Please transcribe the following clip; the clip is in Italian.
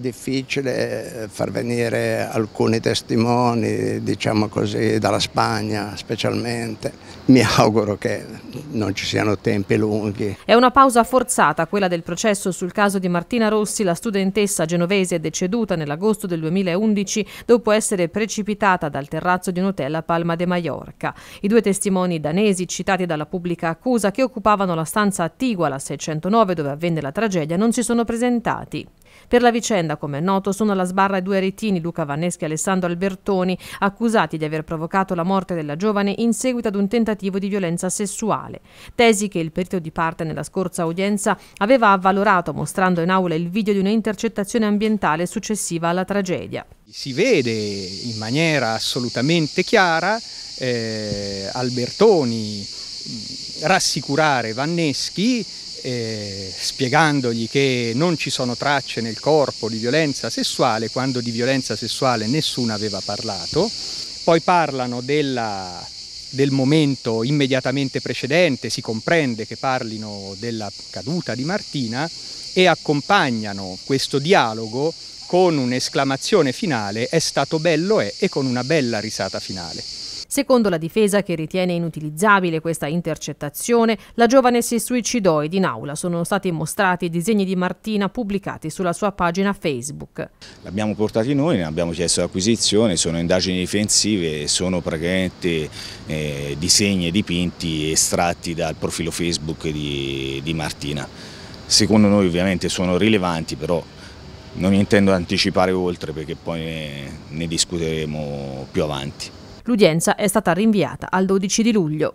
difficile eh, far venire alcuni testimoni, diciamo così, dalla Spagna specialmente. Mi auguro che non ci siano tempi lunghi. È una pausa forzata quella del processo sul caso di Martina Rossi, la studentessa genovese deceduta nell'agosto del 2011 dopo essere precipitata dal terrazzo di un hotel a Palma de Mallorca. I due testimoni danesi citati dalla pubblica accusa che occupavano la stanza attigua la 609 dove avvenne la tragedia non si sono presentati. Per la vicenda, come è noto, sono alla sbarra i due retini Luca Vanneschi e Alessandro Albertoni, accusati di aver provocato la morte della giovane in seguito ad un tentativo di violenza sessuale. Tesi che il perito di parte nella scorsa udienza aveva avvalorato mostrando in aula il video di un'intercettazione ambientale successiva alla tragedia. Si vede in maniera assolutamente chiara eh, Albertoni rassicurare Vanneschi eh, spiegandogli che non ci sono tracce nel corpo di violenza sessuale, quando di violenza sessuale nessuno aveva parlato. Poi parlano della, del momento immediatamente precedente, si comprende che parlino della caduta di Martina e accompagnano questo dialogo con un'esclamazione finale, è stato bello è, eh", e con una bella risata finale. Secondo la difesa, che ritiene inutilizzabile questa intercettazione, la giovane si suicidò ed in aula sono stati mostrati i disegni di Martina pubblicati sulla sua pagina Facebook. L'abbiamo portati noi, ne abbiamo chiesto l'acquisizione, sono indagini difensive, sono praticamente eh, disegni e dipinti estratti dal profilo Facebook di, di Martina. Secondo noi ovviamente sono rilevanti, però non intendo anticipare oltre perché poi ne, ne discuteremo più avanti. L'udienza è stata rinviata al 12 di luglio.